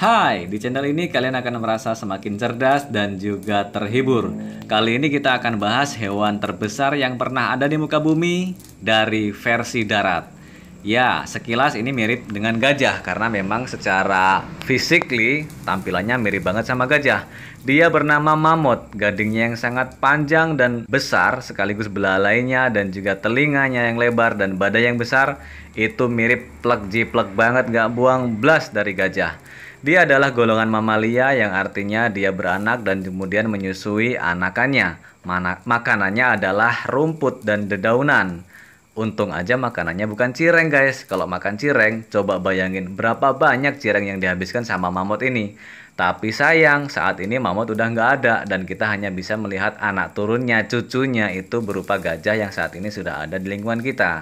Hai, di channel ini kalian akan merasa semakin cerdas dan juga terhibur. Kali ini kita akan bahas hewan terbesar yang pernah ada di muka bumi dari versi darat. Ya, sekilas ini mirip dengan gajah karena memang secara physically tampilannya mirip banget sama gajah. Dia bernama mamut, gadingnya yang sangat panjang dan besar sekaligus belalainya dan juga telinganya yang lebar dan badan yang besar itu mirip plek jiplek banget gak buang blas dari gajah. Dia adalah golongan mamalia yang artinya dia beranak dan kemudian menyusui anakannya. Mana, makanannya adalah rumput dan dedaunan. Untung aja makanannya bukan cireng guys. Kalau makan cireng, coba bayangin berapa banyak cireng yang dihabiskan sama mamut ini. Tapi sayang, saat ini mamut udah nggak ada dan kita hanya bisa melihat anak turunnya, cucunya itu berupa gajah yang saat ini sudah ada di lingkungan kita.